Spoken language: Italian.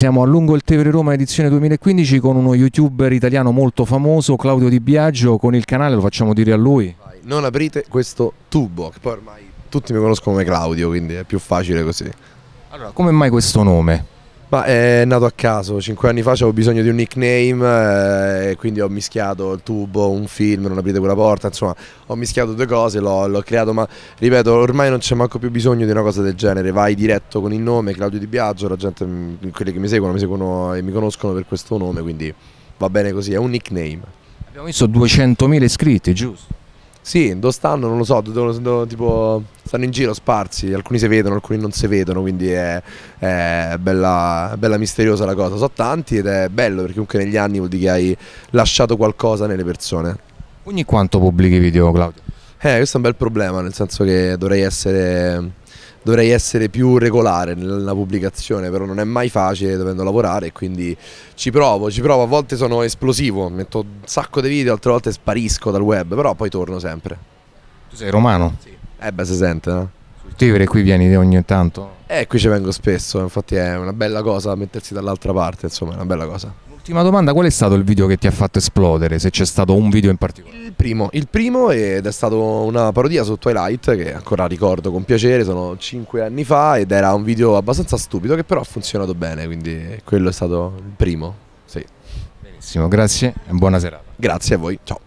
Siamo a lungo il Tevere Roma edizione 2015 con uno youtuber italiano molto famoso, Claudio Di Biagio, con il canale, lo facciamo dire a lui. Non aprite questo tubo, che poi ormai tutti mi conoscono come Claudio, quindi è più facile così. Allora, come mai questo nome? Ma eh, è nato a caso, cinque anni fa avevo bisogno di un nickname eh, quindi ho mischiato il tubo, un film, non aprite quella porta, insomma ho mischiato due cose, l'ho creato, ma ripeto ormai non c'è manco più bisogno di una cosa del genere, vai diretto con il nome Claudio Di Biagio, la gente, mm, quelli che mi seguono mi seguono e mi conoscono per questo nome, quindi va bene così, è un nickname. Abbiamo visto 200.000 iscritti, giusto? Sì, dove stanno non lo so, do, do, do, tipo stanno in giro sparsi, alcuni si vedono, alcuni non si vedono, quindi è, è bella, bella, misteriosa la cosa. So tanti ed è bello perché comunque negli anni vuol dire che hai lasciato qualcosa nelle persone. Ogni quanto pubblichi video Claudio? Eh, questo è un bel problema, nel senso che dovrei essere, dovrei essere più regolare nella pubblicazione, però non è mai facile dovendo lavorare, quindi ci provo, ci provo, a volte sono esplosivo, metto un sacco di video, altre volte sparisco dal web, però poi torno sempre. Tu sei romano? Sì. Eh beh, si sente, no? Sul Tivere qui vieni ogni tanto? Eh, qui ci vengo spesso, infatti è una bella cosa mettersi dall'altra parte, insomma, è una bella cosa. Ultima domanda, qual è stato il video che ti ha fatto esplodere, se c'è stato un video in particolare? Il primo, il primo ed è stato una parodia su Twilight che ancora ricordo con piacere, sono 5 anni fa ed era un video abbastanza stupido che però ha funzionato bene, quindi quello è stato il primo, sì. Benissimo, grazie e buona serata. Grazie a voi, ciao.